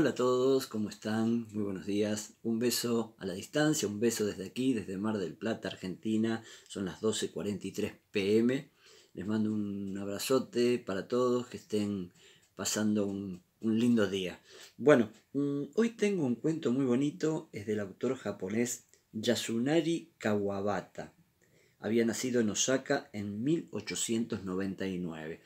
Hola a todos, ¿cómo están? Muy buenos días. Un beso a la distancia, un beso desde aquí, desde Mar del Plata, Argentina. Son las 12.43 pm. Les mando un abrazote para todos, que estén pasando un, lindo día. Bueno, mm, hoy tengo un cuento muy bonito, es del autor japonés Yasunari Kawabata. Había nacido en Osaka en 1899.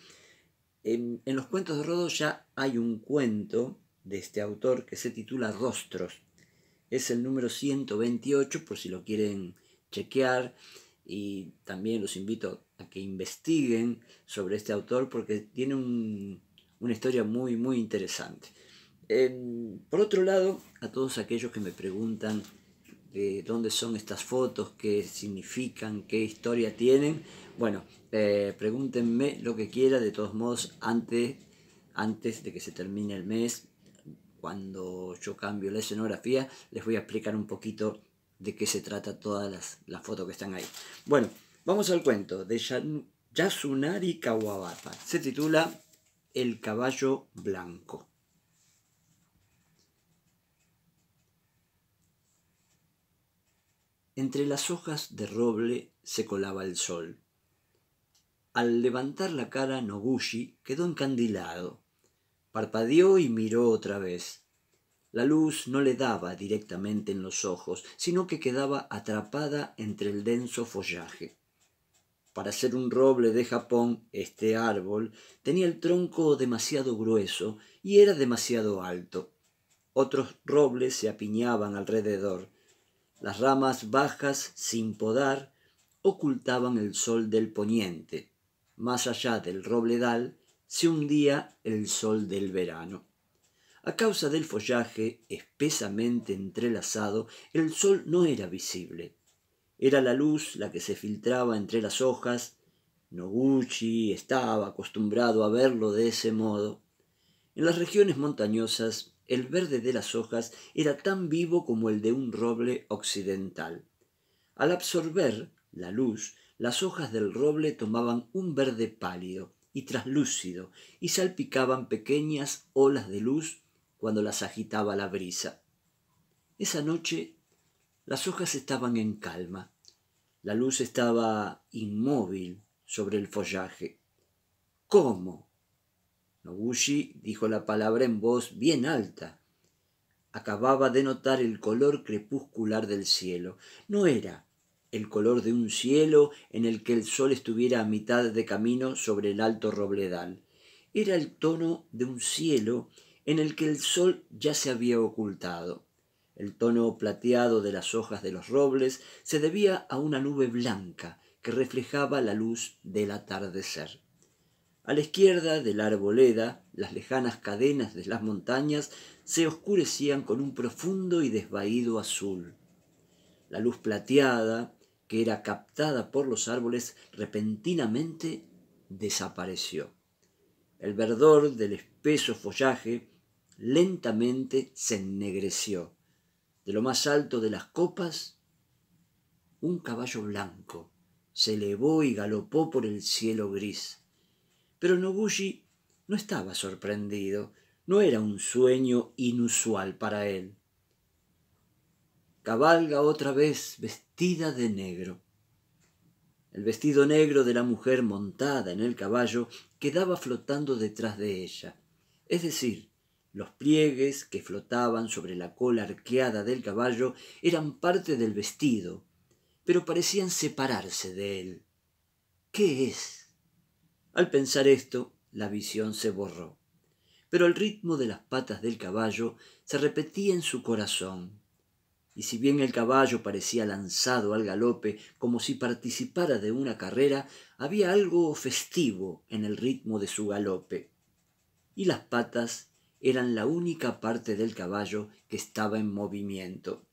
En, los cuentos de Rodos ya hay un cuento de este autor que se titula Rostros. Es el número 128 por si lo quieren chequear y también los invito a que investiguen sobre este autor porque tiene una historia muy muy interesante. Em, por otro lado, a todos aquellos que me preguntan de eh, dónde son estas fotos, qué significan, qué historia tienen, bueno, eh, pregúntenme lo que quiera, de todos modos, antes, antes de que se termine el mes, cuando yo cambio la escenografía les voy a explicar un poquito de qué se trata todas las, fotos que están ahí. Bueno, vamos al cuento de Yasunari Kawabata. Se titula El caballo blanco. Entre las hojas de roble se colaba el sol. Al levantar la cara, Noguchi quedó encandilado. Parpadeó y miró otra vez. La luz no le daba directamente en los ojos, sino que quedaba atrapada entre el denso follaje. Para ser un roble de Japón, este árbol tenía el tronco demasiado grueso y era demasiado alto. Otros robles se apiñaban alrededor. Las ramas bajas, sin podar, ocultaban el sol del poniente. Más allá del robledal se hundía el sol del verano. A causa del follaje espesamente entrelazado, el sol no era visible. Era la luz la que se filtraba entre las hojas. Noguchi estaba acostumbrado a verlo de ese modo. En las regiones montañosas, el verde de las hojas era tan vivo como el de un roble occidental. Al absorber la luz, las hojas del roble tomaban un verde pálido y traslúcido y salpicaban pequeñas olas de luz cuando las agitaba la brisa. Esa noche las hojas estaban en calma. La luz estaba inmóvil sobre el follaje. ¿Cómo? Noguchi dijo la palabra en voz bien alta. Acababa de notar el color crepuscular del cielo. No era el color de un cielo en el que el sol estuviera a mitad de camino sobre el alto robledal. Era el tono de un cielo en el que el sol ya se había ocultado. El tono plateado de las hojas de los robles se debía a una nube blanca que reflejaba la luz del atardecer. A la izquierda de la arboleda, las lejanas cadenas de las montañas se oscurecían con un profundo y desvaído azul. La luz plateada que era captada por los árboles, repentinamente desapareció. El verdor del espeso follaje lentamente se ennegreció. De lo más alto de las copas, un caballo blanco se elevó y galopó por el cielo gris. Pero Noguchi no estaba sorprendido, no era un sueño inusual para él. Cabalga otra vez vestido de negro. El vestido negro de la mujer montada en el caballo quedaba flotando detrás de ella, es decir, los pliegues que flotaban sobre la cola arqueada del caballo eran parte del vestido, pero parecían separarse de él. ¿Qué es? Al pensar esto, la visión se borró, pero el ritmo de las patas del caballo se repetía en su corazón, y si bien el caballo parecía lanzado al galope como si participara de una carrera, había algo festivo en el ritmo de su galope. Y las patas eran la única parte del caballo que estaba en movimiento.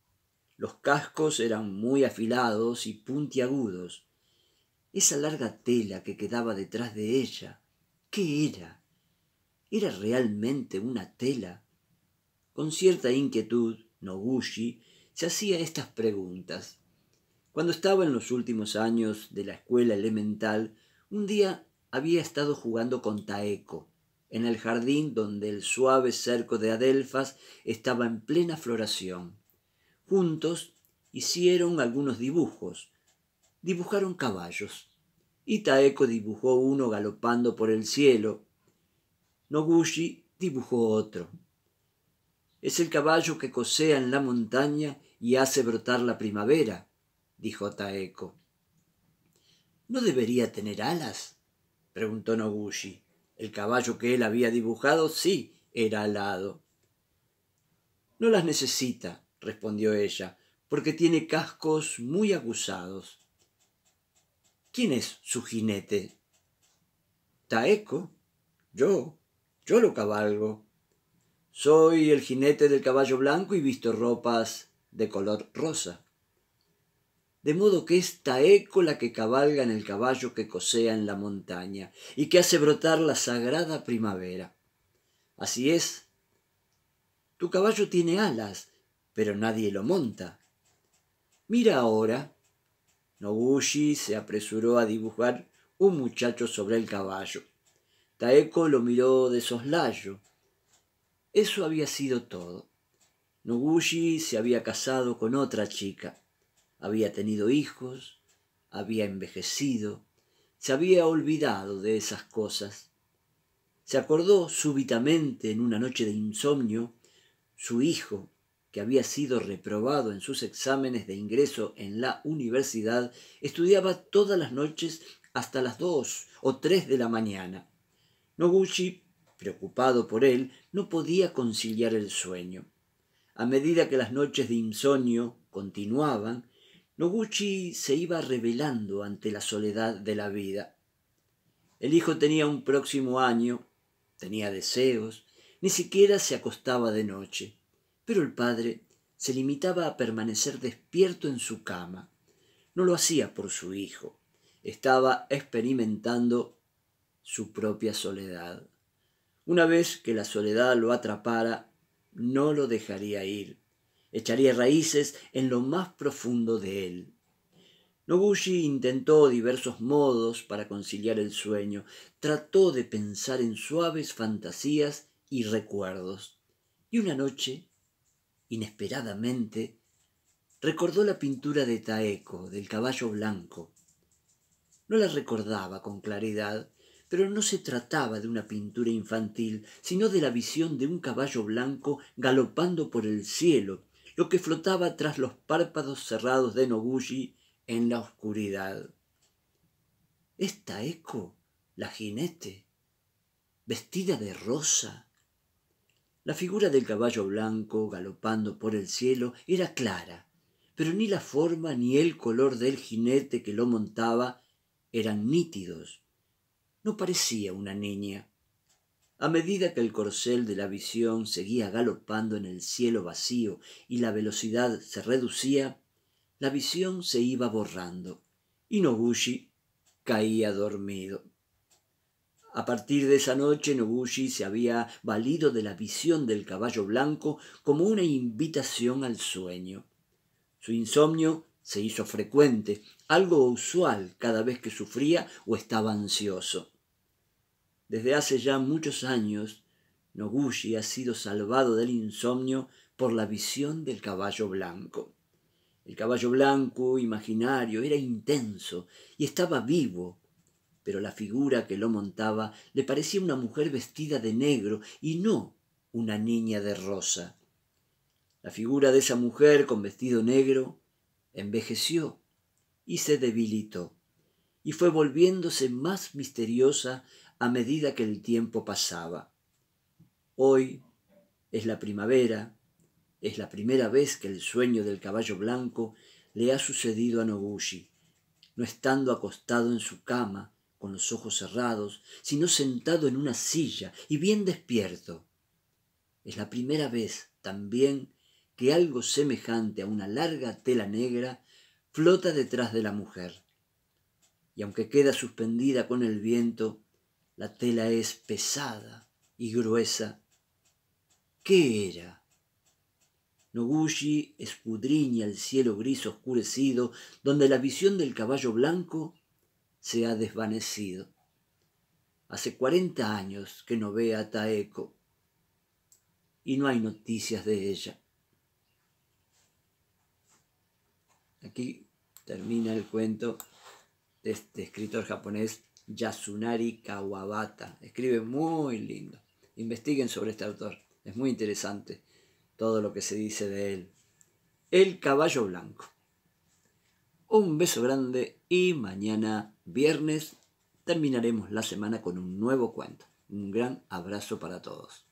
Los cascos eran muy afilados y puntiagudos. Esa larga tela que quedaba detrás de ella, ¿qué era? ¿Era realmente una tela? Con cierta inquietud, Noguchi se hacía estas preguntas. Cuando estaba en los últimos años de la escuela elemental, un día había estado jugando con Taeko, en el jardín donde el suave cerco de adelfas estaba en plena floración. Juntos hicieron algunos dibujos. Dibujaron caballos. Y Taeko dibujó uno galopando por el cielo. Noguchi dibujó otro. Es el caballo que cosea en la montaña y hace brotar la primavera, dijo Taeko. ¿No debería tener alas? preguntó Noguchi. El caballo que él había dibujado sí era alado. No las necesita, respondió ella, porque tiene cascos muy acusados. ¿Quién es su jinete? Taeko. Yo. Yo lo cabalgo. Soy el jinete del caballo blanco y visto ropas de color rosa. De modo que es Taeko la que cabalga en el caballo que cosea en la montaña y que hace brotar la sagrada primavera. Así es, tu caballo tiene alas, pero nadie lo monta. Mira ahora. Noguchi se apresuró a dibujar un muchacho sobre el caballo. Taeko lo miró de soslayo eso había sido todo. Noguchi se había casado con otra chica, había tenido hijos, había envejecido, se había olvidado de esas cosas. Se acordó súbitamente en una noche de insomnio su hijo, que había sido reprobado en sus exámenes de ingreso en la universidad, estudiaba todas las noches hasta las dos o tres de la mañana. Noguchi preocupado por él, no podía conciliar el sueño. A medida que las noches de insomnio continuaban, Noguchi se iba revelando ante la soledad de la vida. El hijo tenía un próximo año, tenía deseos, ni siquiera se acostaba de noche, pero el padre se limitaba a permanecer despierto en su cama. No lo hacía por su hijo, estaba experimentando su propia soledad. Una vez que la soledad lo atrapara, no lo dejaría ir. Echaría raíces en lo más profundo de él. Noguchi intentó diversos modos para conciliar el sueño. Trató de pensar en suaves fantasías y recuerdos. Y una noche, inesperadamente, recordó la pintura de Taeko, del caballo blanco. No la recordaba con claridad, pero no se trataba de una pintura infantil, sino de la visión de un caballo blanco galopando por el cielo, lo que flotaba tras los párpados cerrados de Noguchi en la oscuridad. Esta eco, la jinete, vestida de rosa. La figura del caballo blanco galopando por el cielo era clara, pero ni la forma ni el color del jinete que lo montaba eran nítidos no parecía una niña. A medida que el corcel de la visión seguía galopando en el cielo vacío y la velocidad se reducía, la visión se iba borrando y Noguchi caía dormido. A partir de esa noche Noguchi se había valido de la visión del caballo blanco como una invitación al sueño. Su insomnio se hizo frecuente, algo usual cada vez que sufría o estaba ansioso. Desde hace ya muchos años, Noguchi ha sido salvado del insomnio por la visión del caballo blanco. El caballo blanco imaginario era intenso y estaba vivo, pero la figura que lo montaba le parecía una mujer vestida de negro y no una niña de rosa. La figura de esa mujer con vestido negro, envejeció y se debilitó, y fue volviéndose más misteriosa a medida que el tiempo pasaba. Hoy es la primavera, es la primera vez que el sueño del caballo blanco le ha sucedido a Noguchi no estando acostado en su cama, con los ojos cerrados, sino sentado en una silla y bien despierto. Es la primera vez también que algo semejante a una larga tela negra flota detrás de la mujer. Y aunque queda suspendida con el viento, la tela es pesada y gruesa. ¿Qué era? Noguchi escudriña el cielo gris oscurecido, donde la visión del caballo blanco se ha desvanecido. Hace cuarenta años que no ve a Taeko y no hay noticias de ella. Aquí termina el cuento de este escritor japonés Yasunari Kawabata. Escribe muy lindo. Investiguen sobre este autor. Es muy interesante todo lo que se dice de él. El caballo blanco. Un beso grande y mañana viernes terminaremos la semana con un nuevo cuento. Un gran abrazo para todos.